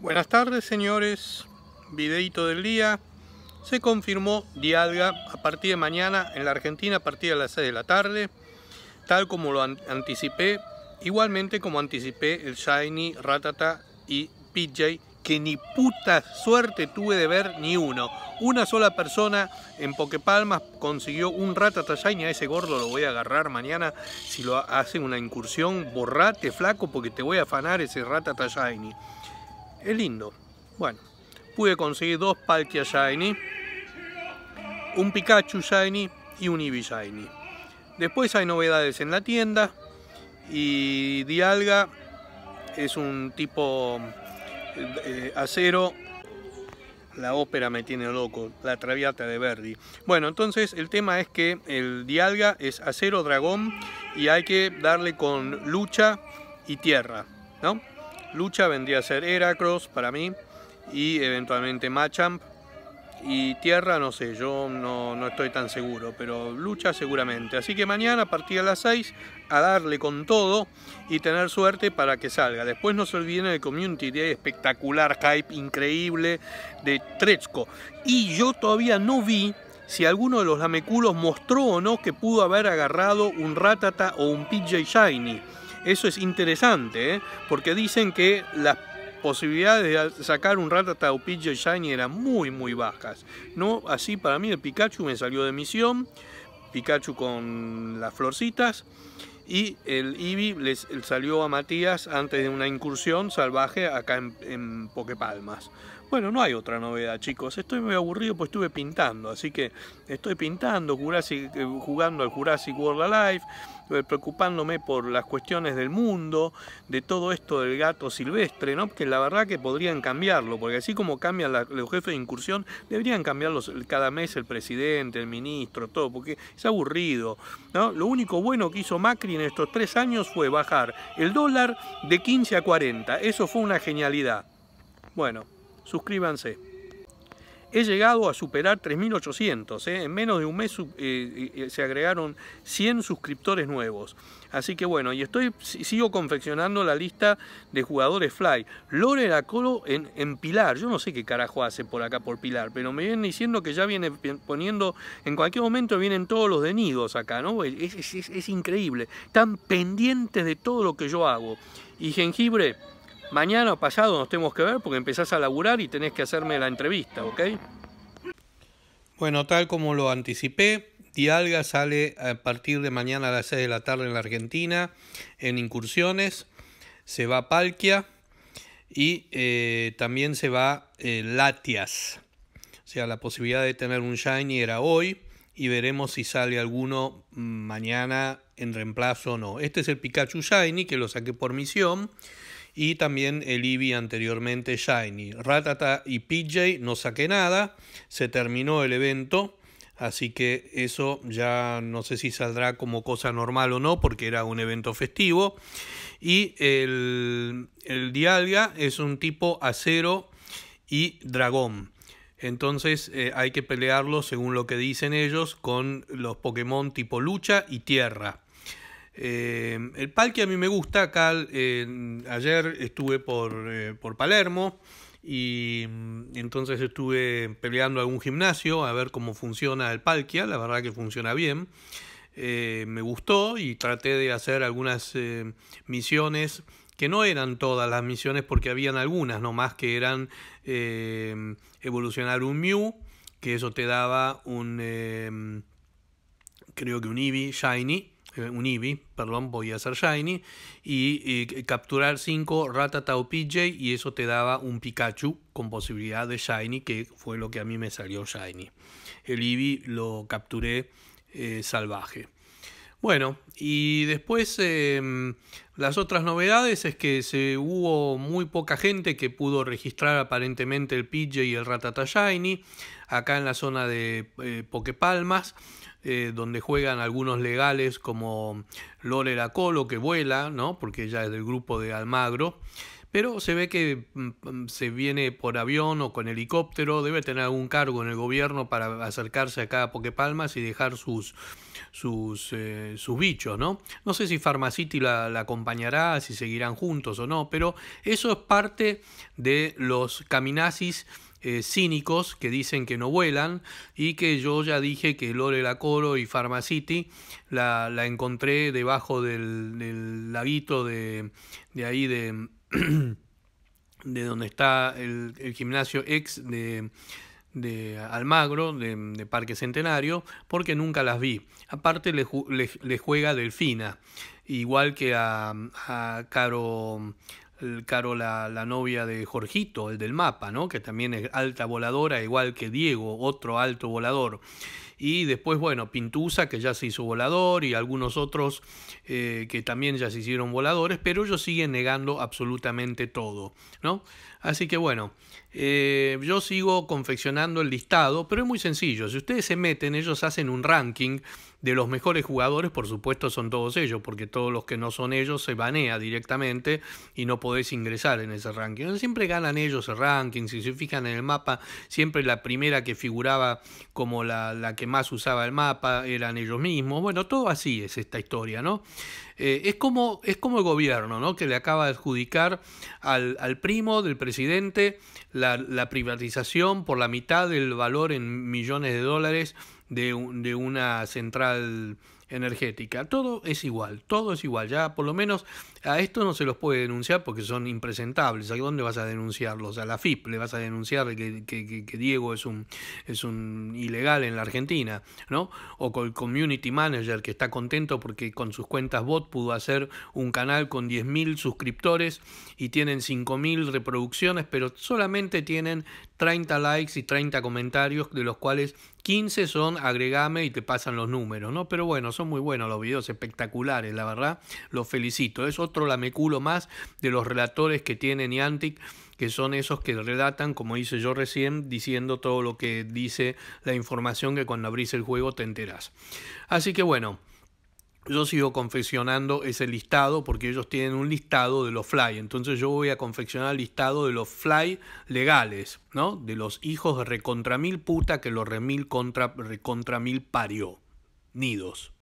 Buenas tardes señores, videito del día. Se confirmó Dialga a partir de mañana en la Argentina a partir de las 6 de la tarde, tal como lo anticipé, igualmente como anticipé el Shiny, Ratata y PJ, que ni puta suerte tuve de ver ni uno. Una sola persona en Pokepalmas consiguió un Ratata Shiny, a ese gordo lo voy a agarrar mañana, si lo hacen una incursión, borrate flaco porque te voy a afanar ese Ratata Shiny. Es lindo. Bueno, pude conseguir dos Palkia Shiny, un Pikachu Shiny y un Eevee Shiny. Después hay novedades en la tienda y Dialga es un tipo eh, acero. La ópera me tiene loco, la traviata de Verdi. Bueno, entonces el tema es que el Dialga es acero dragón y hay que darle con lucha y tierra, ¿no? lucha vendría a ser Heracross para mí y eventualmente Machamp. Y tierra, no sé, yo no, no estoy tan seguro, pero lucha seguramente. Así que mañana a partir de las 6 a darle con todo y tener suerte para que salga. Después no se olviden el Community de espectacular, hype increíble de tretsco Y yo todavía no vi si alguno de los lameculos mostró o no que pudo haber agarrado un Ratata o un PJ Shiny. Eso es interesante, ¿eh? porque dicen que las posibilidades de sacar un Rattata o y Shiny eran muy, muy bajas. ¿no? Así para mí el Pikachu me salió de misión, Pikachu con las florcitas, y el Eevee les, salió a Matías antes de una incursión salvaje acá en, en Palmas. Bueno, no hay otra novedad, chicos. Estoy muy aburrido porque estuve pintando, así que estoy pintando, eh, jugando al Jurassic World Alive, eh, preocupándome por las cuestiones del mundo, de todo esto del gato silvestre, ¿no? Que la verdad que podrían cambiarlo, porque así como cambian los jefes de incursión, deberían cambiarlos cada mes el presidente, el ministro, todo, porque es aburrido, ¿no? Lo único bueno que hizo Macri en estos tres años fue bajar el dólar de 15 a 40. Eso fue una genialidad. Bueno, suscríbanse. He llegado a superar 3.800. ¿eh? En menos de un mes eh, eh, se agregaron 100 suscriptores nuevos. Así que bueno, y estoy sigo confeccionando la lista de jugadores fly. Lore la en, en Pilar. Yo no sé qué carajo hace por acá por Pilar, pero me vienen diciendo que ya viene poniendo, en cualquier momento vienen todos los denidos acá, ¿no? Es, es increíble. Están pendientes de todo lo que yo hago. Y jengibre mañana o pasado nos tenemos que ver porque empezás a laburar y tenés que hacerme la entrevista, ¿ok? Bueno, tal como lo anticipé, Dialga sale a partir de mañana a las 6 de la tarde en la Argentina, en incursiones, se va a Palquia y eh, también se va eh, Latias. O sea, la posibilidad de tener un Shiny era hoy y veremos si sale alguno mañana en reemplazo o no. Este es el Pikachu Shiny que lo saqué por misión y también el Eevee anteriormente Shiny. Ratata y PJ no saqué nada, se terminó el evento. Así que eso ya no sé si saldrá como cosa normal o no, porque era un evento festivo. Y el, el Dialga es un tipo acero y dragón. Entonces eh, hay que pelearlo, según lo que dicen ellos, con los Pokémon tipo lucha y tierra. Eh, el Palkia a mí me gusta, cal. ayer estuve por, eh, Palermo y mm, entonces estuve peleando algún gimnasio a ver cómo funciona el palquia, la verdad que funciona bien. Eh, me gustó y traté de hacer algunas misiones que no eran todas las misiones porque habían algunas No más que eran evolucionar un Mew, que eso te daba un, creo que un Eevee Shiny, eh, un IBI, perdón, podía ser Shiny, y, capturar 5 Ratata o PJ y eso te daba un Pikachu con posibilidad de Shiny, que fue lo que a mí me salió Shiny. El IBI lo capturé eh, salvaje. Bueno, y después em, las otras novedades es que se hubo muy poca gente que pudo registrar aparentemente el PJ y el Ratata Shiny acá en la zona de eh, Poquepalmas. Eh, donde juegan algunos legales como Lore Colo, que vuela, ¿no? porque ella es del grupo de Almagro. Pero se ve que mm, mm, se viene por avión o con helicóptero, debe tener algún cargo en el gobierno para acercarse acá a Palmas y dejar sus, sus, eh, sus bichos, ¿no? No sé si Pharmacity la, acompañará, si seguirán juntos o no, pero eso es parte de los caminazis eh, cínicos que dicen que no vuelan y que yo ya dije que Lore la Coro y Pharmacity la, la encontré debajo del, laguito de, ahí de, de donde está el, gimnasio ex de Almagro, de, Parque Centenario, porque nunca las vi. Aparte le, le, le juega Delfina, igual que a, a Caro el Caro, la, novia de Jorgito, el del mapa, ¿no? Que también es alta voladora, igual que Diego, otro alto volador y después, bueno, Pintusa, que ya se hizo volador, y algunos otros eh, que también ya se hicieron voladores, pero ellos siguen negando absolutamente todo, ¿no? Así que bueno, eh, yo sigo confeccionando el listado, pero es muy sencillo. Si ustedes se meten, ellos hacen un ranking de los mejores jugadores, por supuesto son todos ellos, porque todos los que no son ellos se banea directamente y no podés ingresar en ese ranking. Siempre ganan ellos el ranking, si se fijan en el mapa, siempre la primera que figuraba como la, la que más usaba el mapa eran ellos mismos. Bueno, todo así es esta historia, ¿no? Eh, es, como, es como el gobierno, ¿no? Que le acaba de adjudicar al, al primo del presidente la, privatización por la mitad del valor en millones de dólares de, de una central energética. Todo es igual, todo es igual. Ya por lo menos a esto no se los puede denunciar porque son impresentables. ¿A dónde vas a denunciarlos? A la FIP le vas a denunciar que, que, Diego es un, es un ilegal en la Argentina, ¿no? O con el community manager que está contento porque con sus cuentas bot pudo hacer un canal con 10.000 suscriptores y tienen 5.000 reproducciones, pero solamente tienen 30 likes y 30 comentarios, de los cuales 15 son agregame y te pasan los números, ¿no? Pero bueno, son muy buenos los videos, espectaculares, la verdad, los felicito. Es otro lameculo más de los relatores que tiene Niantic, que son esos que relatan, como hice yo recién, diciendo todo lo que dice la información que cuando abrís el juego te enterás. Así que bueno yo sigo confeccionando ese listado porque ellos tienen un listado de los fly. Entonces yo voy a confeccionar el listado de los fly legales, ¿no? De los hijos de recontra mil puta que los remil contra recontra mil parió. Nidos.